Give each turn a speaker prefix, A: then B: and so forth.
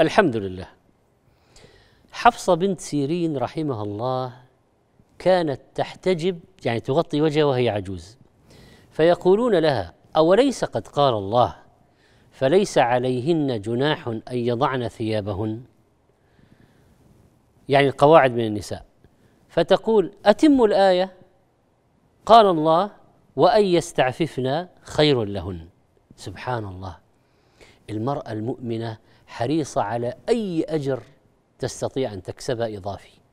A: الحمد لله حفصه بنت سيرين رحمها الله كانت تحتجب يعني تغطي وجهها وهي عجوز فيقولون لها اوليس قد قال الله فليس عليهن جناح ان يضعن ثيابهن يعني القواعد من النساء فتقول اتم الايه قال الله وان يستعففن خير لهن سبحان الله المرأة المؤمنة حريصة على أي أجر تستطيع أن تكسبه إضافي